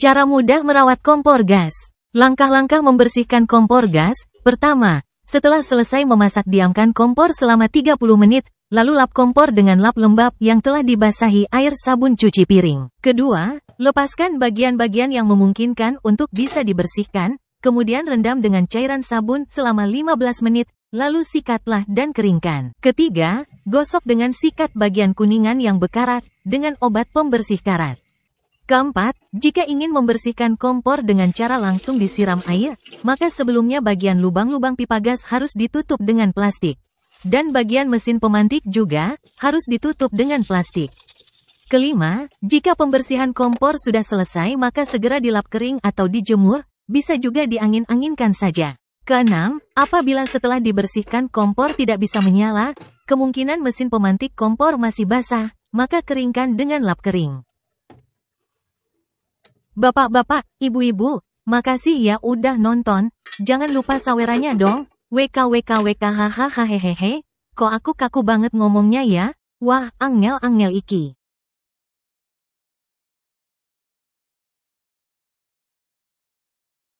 Cara mudah merawat kompor gas. Langkah-langkah membersihkan kompor gas, pertama, setelah selesai memasak diamkan kompor selama 30 menit, lalu lap kompor dengan lap lembab yang telah dibasahi air sabun cuci piring. Kedua, lepaskan bagian-bagian yang memungkinkan untuk bisa dibersihkan, kemudian rendam dengan cairan sabun selama 15 menit, lalu sikatlah dan keringkan. Ketiga, gosok dengan sikat bagian kuningan yang berkarat dengan obat pembersih karat. Keempat, jika ingin membersihkan kompor dengan cara langsung disiram air, maka sebelumnya bagian lubang-lubang pipa gas harus ditutup dengan plastik. Dan bagian mesin pemantik juga harus ditutup dengan plastik. Kelima, jika pembersihan kompor sudah selesai maka segera dilap kering atau dijemur, bisa juga diangin-anginkan saja. Keenam, apabila setelah dibersihkan kompor tidak bisa menyala, kemungkinan mesin pemantik kompor masih basah, maka keringkan dengan lap kering. Bapak-bapak, ibu-ibu, makasih ya udah nonton. Jangan lupa sawerannya dong. hahaha hehehe. Kok aku kaku banget ngomongnya ya? Wah, angel-angel iki.